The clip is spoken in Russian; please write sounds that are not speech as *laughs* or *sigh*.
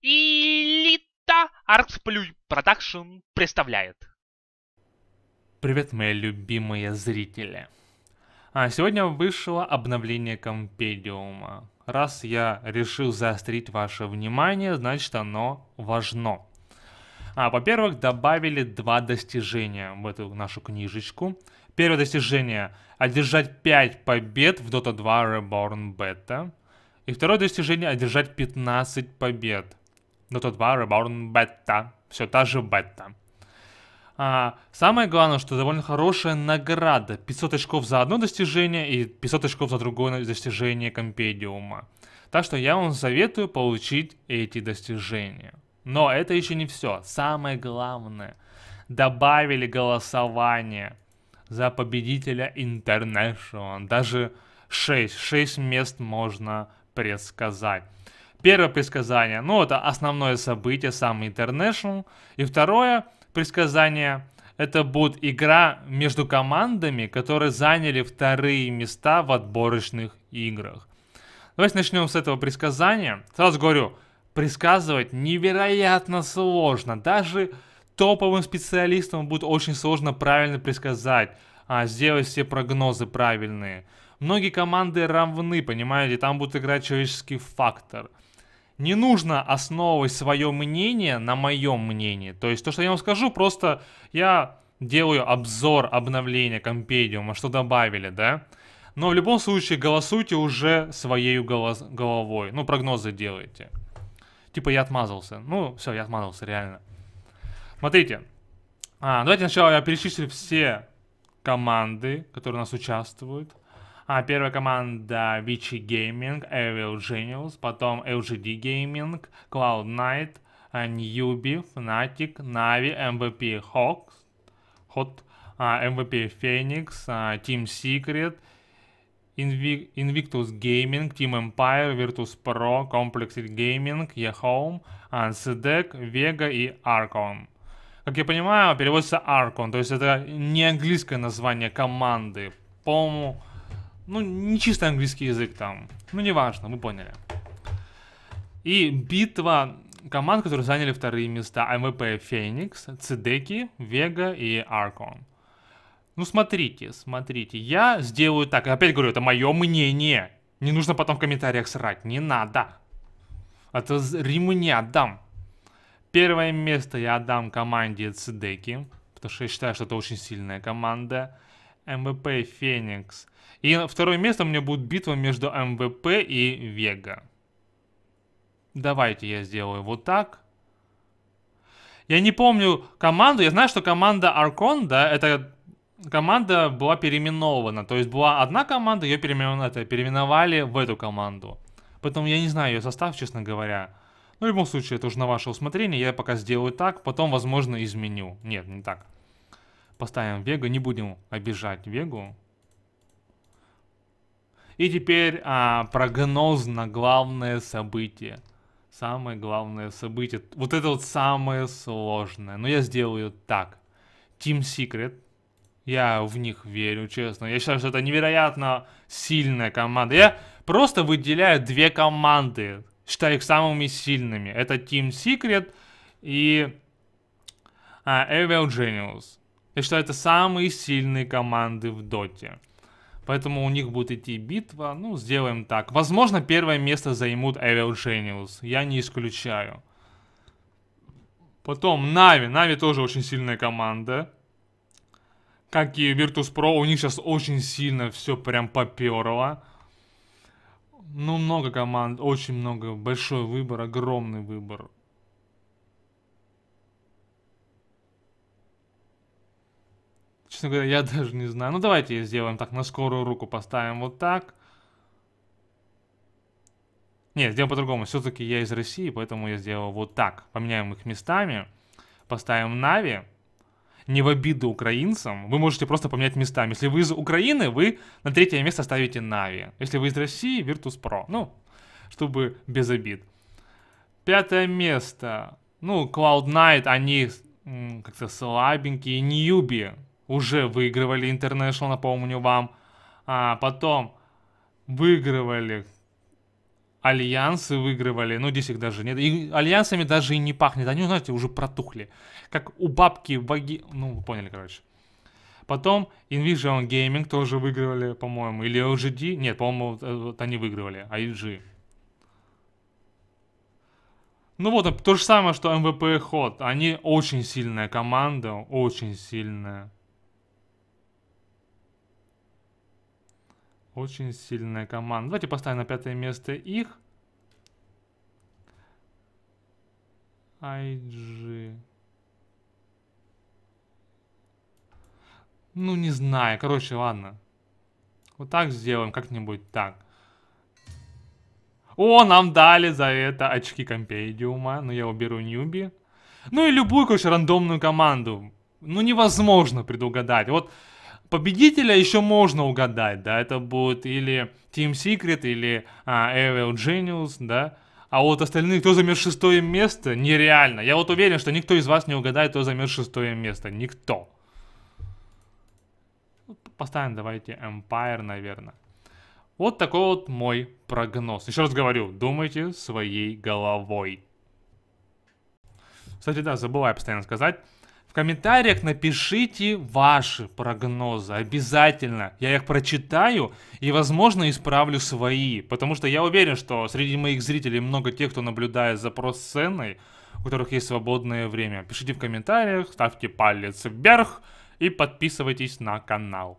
Элита Артсплюй Production представляет. Привет, мои любимые зрители. А сегодня вышло обновление Компедиума. Раз я решил заострить ваше внимание, значит оно важно. А, во-первых, добавили два достижения в эту нашу книжечку. Первое достижение – одержать 5 побед в Dota 2 Reborn Beta. И второе достижение – одержать 15 побед Dota 2 Reborn Beta. Все та же бета. А, самое главное, что довольно хорошая награда. 500 очков за одно достижение и 500 очков за другое достижение Компедиума. Так что я вам советую получить эти достижения. Но это еще не все. Самое главное, добавили голосование за победителя International. Даже 6, 6 мест можно предсказать. Первое предсказание, ну это основное событие, самый International. И второе предсказание, это будет игра между командами, которые заняли вторые места в отборочных играх. Давайте начнем с этого предсказания. Сразу говорю, предсказывать невероятно сложно. Даже топовым специалистам будет очень сложно правильно предсказать, а, сделать все прогнозы правильные. Многие команды равны, понимаете, там будет играть человеческий фактор – не нужно основывать свое мнение на моем мнении. То есть то, что я вам скажу, просто я делаю обзор обновления компедиума, что добавили, да? Но в любом случае голосуйте уже своей головой. Ну, прогнозы делайте. Типа я отмазался. Ну, все, я отмазался, реально. Смотрите. А, давайте сначала я перечислю все команды, которые у нас участвуют. А первая команда Vichy Gaming, Evil Genius, потом LGD Gaming, Cloud Knight, Newbie, Fnatic, Navi, MVP Hawks, Hot, MVP Phoenix, Team Secret, Invictus Gaming, Team Empire, Virtus Pro, Complexit Gaming, eHome, SEDEC, Vega и Arcon. Как я понимаю, переводится Arcon, то есть это не английское название команды. По-моему, ну, не чисто английский язык там. Ну, неважно, мы поняли. И битва команд, которые заняли вторые места. МВП Феникс, Цедеки, Вега и Аркон. Ну, смотрите, смотрите. Я сделаю так. Опять говорю, это мое мнение. Не нужно потом в комментариях срать. Не надо. Это ремни отдам. Первое место я отдам команде Цедеки, Потому что я считаю, что это очень сильная команда. МВП Феникс. И второе место у меня будет битва между МВП и Вега. Давайте я сделаю вот так. Я не помню команду. Я знаю, что команда Аркон, да, это команда была переименована. То есть была одна команда, ее переименовали, переименовали в эту команду. Поэтому я не знаю ее состав, честно говоря. Но ну, в любом случае, это уже на ваше усмотрение. Я пока сделаю так, потом, возможно, изменю. Нет, не так. Поставим Вегу, не будем обижать Вегу. И теперь а, прогноз на главное событие. Самое главное событие. Вот это вот самое сложное. Но я сделаю так. Team Secret. Я в них верю, честно. Я считаю, что это невероятно сильная команда. Я просто выделяю две команды. Считаю их самыми сильными. Это Team Secret и а, Evil Genius. Я считаю, это самые сильные команды в доте. Поэтому у них будет идти битва. Ну, сделаем так. Возможно, первое место займут Evil Genius. Я не исключаю. Потом Нави. Нави тоже очень сильная команда. Как и Virtus.pro. У них сейчас очень сильно все прям поперло. Ну, много команд. Очень много. Большой выбор. Огромный выбор. Честно говоря, я *laughs* даже не знаю. Ну, давайте сделаем так, на скорую руку поставим вот так. Не, сделаем по-другому. Все-таки я из России, поэтому я сделал вот так. Поменяем их местами. Поставим Нави. Не в обиду украинцам. Вы можете просто поменять местами. Если вы из Украины, вы на третье место ставите Нави. Если вы из России, Virtus.pro. Ну, чтобы без обид. Пятое место. Ну, Cloud Knight, они как-то слабенькие, ньюби уже выигрывали International, напомню вам. А потом выигрывали Альянсы выигрывали, ну здесь даже нет. И альянсами даже и не пахнет. Они, знаете, уже протухли. Как у бабки ваги... Ну, вы поняли, короче. Потом Invision Gaming тоже выигрывали, по-моему. Или LGD. Нет, по-моему, вот, э, они выигрывали. IG. Ну вот, то же самое, что МВП Ход. Они очень сильная команда. Очень сильная. Очень сильная команда. Давайте поставим на пятое место их. IG. Ну, не знаю. Короче, ладно. Вот так сделаем, как-нибудь так. О, нам дали за это очки компедиума. Но ну, я уберу Ньюби. Ну и любую, короче, рандомную команду. Ну, невозможно предугадать. Вот победителя еще можно угадать, да, это будет или Team Secret, или а, Evil Genius, да. А вот остальные, кто займет шестое место, нереально. Я вот уверен, что никто из вас не угадает, кто займет шестое место. Никто. Поставим, давайте, Empire, наверное. Вот такой вот мой прогноз. Еще раз говорю, думайте своей головой. Кстати, да, забываю постоянно сказать комментариях напишите ваши прогнозы, обязательно. Я их прочитаю и, возможно, исправлю свои. Потому что я уверен, что среди моих зрителей много тех, кто наблюдает за про-сценой, у которых есть свободное время. Пишите в комментариях, ставьте палец вверх и подписывайтесь на канал.